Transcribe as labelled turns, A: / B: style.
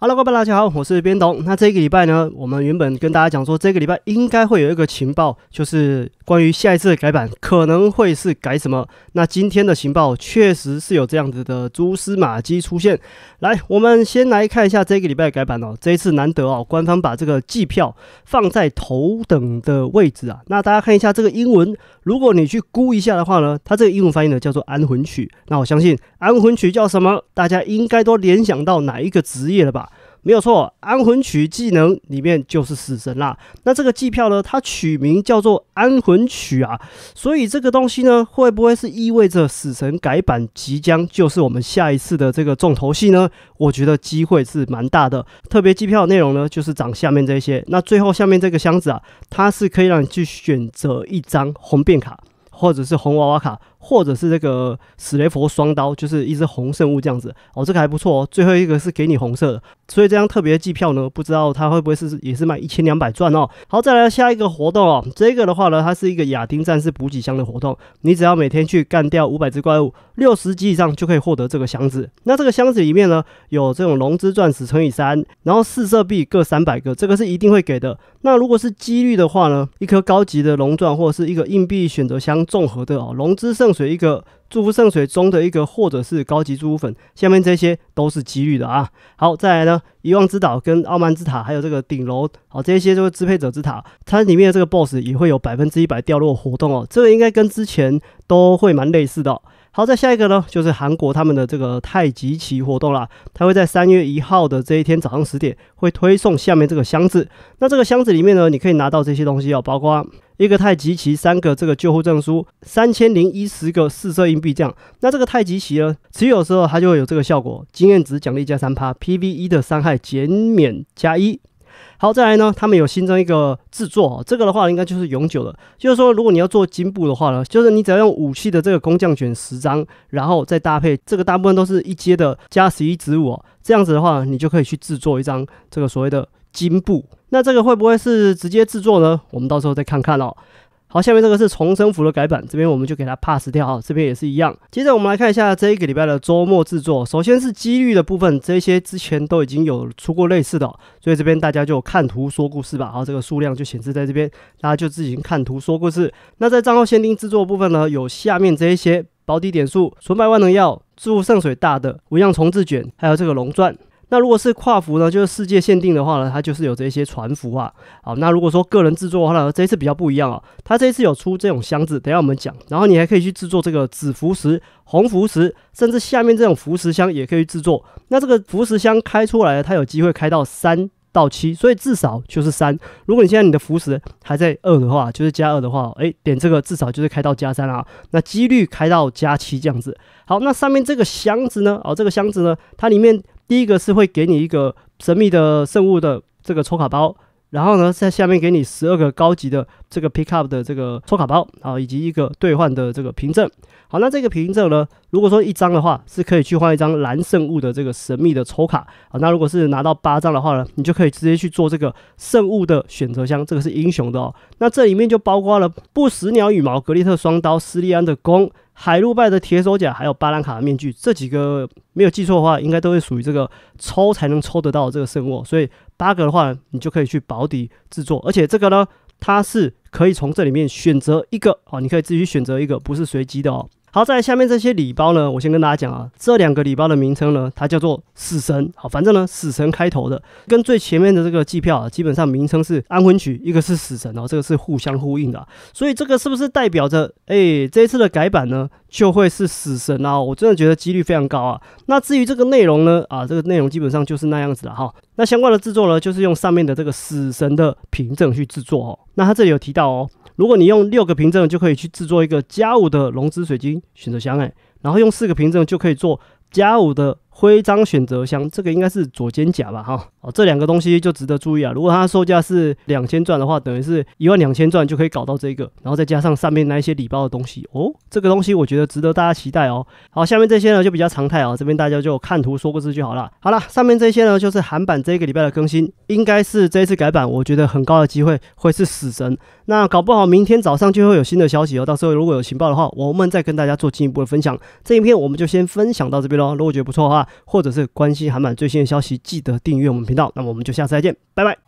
A: Hello，各位大家好，我是边董。那这个礼拜呢，我们原本跟大家讲说，这个礼拜应该会有一个情报，就是关于下一次的改版可能会是改什么。那今天的情报确实是有这样子的蛛丝马迹出现。来，我们先来看一下这个礼拜的改版哦。这一次难得哦，官方把这个寄票放在头等的位置啊。那大家看一下这个英文，如果你去估一下的话呢，它这个英文翻译呢叫做安魂曲。那我相信安魂曲叫什么，大家应该都联想到哪一个职业了吧？没有错，安魂曲技能里面就是死神啦。那这个计票呢，它取名叫做安魂曲啊，所以这个东西呢，会不会是意味着死神改版即将就是我们下一次的这个重头戏呢？我觉得机会是蛮大的。特别计票内容呢，就是讲下面这些。那最后下面这个箱子啊，它是可以让你去选择一张红变卡，或者是红娃娃卡，或者是这个史雷佛双刀，就是一只红圣物这样子。哦，这个还不错哦。最后一个是给你红色的。所以这张特别季票呢，不知道它会不会是也是卖一千两百钻哦。好，再来下一个活动哦，这个的话呢，它是一个亚丁战士补给箱的活动，你只要每天去干掉五百只怪物，六十级以上就可以获得这个箱子。那这个箱子里面呢，有这种龙之钻石乘以三，然后四色币各三百个，这个是一定会给的。那如果是几率的话呢，一颗高级的龙钻或者是一个硬币选择箱综合的哦，龙之圣水一个。祝福圣水中的一个，或者是高级祝福粉，下面这些都是几率的啊。好，再来呢，遗忘之岛跟傲慢之塔，还有这个顶楼，好，这些就是支配者之塔，它里面的这个 BOSS 也会有百分之一百掉落活动哦，这个应该跟之前都会蛮类似的。好，再下一个呢，就是韩国他们的这个太极旗活动啦。他会在三月一号的这一天早上十点，会推送下面这个箱子。那这个箱子里面呢，你可以拿到这些东西哦，包括一个太极旗、三个这个救护证书、三千零一十个四色硬币这样。那这个太极旗呢，持有的时候它就会有这个效果：经验值奖励加三趴，PV e 的伤害减免加一。好，再来呢，他们有新增一个制作，这个的话应该就是永久的，就是说如果你要做金布的话呢，就是你只要用武器的这个工匠卷十张，然后再搭配这个大部分都是一阶的加十一植物，这样子的话，你就可以去制作一张这个所谓的金布。那这个会不会是直接制作呢？我们到时候再看看哦。好，下面这个是重生符的改版，这边我们就给它 pass 掉哈。这边也是一样。接着我们来看一下这一个礼拜的周末制作。首先是几率的部分，这些之前都已经有出过类似的，所以这边大家就看图说故事吧。好，这个数量就显示在这边，大家就自行看图说故事。那在账号限定制作部分呢，有下面这一些保底点数、纯白万能药、植物圣水大的、无样重置卷，还有这个龙钻。那如果是跨服呢，就是世界限定的话呢，它就是有这些船服啊。好，那如果说个人制作的话呢，这一次比较不一样啊，它这一次有出这种箱子，等下我们讲。然后你还可以去制作这个紫浮石、红浮石，甚至下面这种浮石箱也可以制作。那这个浮石箱开出来，它有机会开到三到七，所以至少就是三。如果你现在你的浮石还在二的话，就是加二的话，哎，点这个至少就是开到加三啊。那几率开到加七这样子。好，那上面这个箱子呢？哦，这个箱子呢，它里面。第一个是会给你一个神秘的圣物的这个抽卡包。然后呢，在下面给你十二个高级的这个 Pick Up 的这个抽卡包啊，以及一个兑换的这个凭证。好，那这个凭证呢，如果说一张的话，是可以去换一张蓝圣物的这个神秘的抽卡啊。那如果是拿到八张的话呢，你就可以直接去做这个圣物的选择箱。这个是英雄的哦。那这里面就包括了不死鸟羽毛、格利特双刀、斯利安的弓、海路拜的铁手甲，还有巴兰卡的面具。这几个没有记错的话，应该都会属于这个抽才能抽得到这个圣物，所以。八个的话，你就可以去保底制作，而且这个呢，它是可以从这里面选择一个啊，你可以自己选择一个，不是随机的哦。好，在下面这些礼包呢，我先跟大家讲啊，这两个礼包的名称呢，它叫做死神。好，反正呢，死神开头的，跟最前面的这个机票啊，基本上名称是安魂曲，一个是死神，哦，这个是互相呼应的。所以这个是不是代表着，哎，这一次的改版呢，就会是死神啊？我真的觉得几率非常高啊。那至于这个内容呢，啊，这个内容基本上就是那样子了哈。那相关的制作呢，就是用上面的这个死神的凭证去制作哦。那他这里有提到哦。如果你用六个凭证就可以去制作一个加五的龙之水晶选择箱哎，然后用四个凭证就可以做加五的。徽章选择箱，这个应该是左肩甲吧，哈，哦，这两个东西就值得注意啊。如果它售价是两千转的话，等于是一万两千转就可以搞到这个，然后再加上上面那一些礼包的东西，哦，这个东西我觉得值得大家期待哦。好，下面这些呢就比较常态啊，这边大家就看图说个字就好了。好了，上面这些呢就是韩版这个礼拜的更新，应该是这一次改版，我觉得很高的机会会是死神，那搞不好明天早上就会有新的消息哦。到时候如果有情报的话，我们再跟大家做进一步的分享。这一片我们就先分享到这边喽，如果觉得不错的话。或者是关心韩版最新的消息，记得订阅我们频道。那么我们就下次再见，拜拜。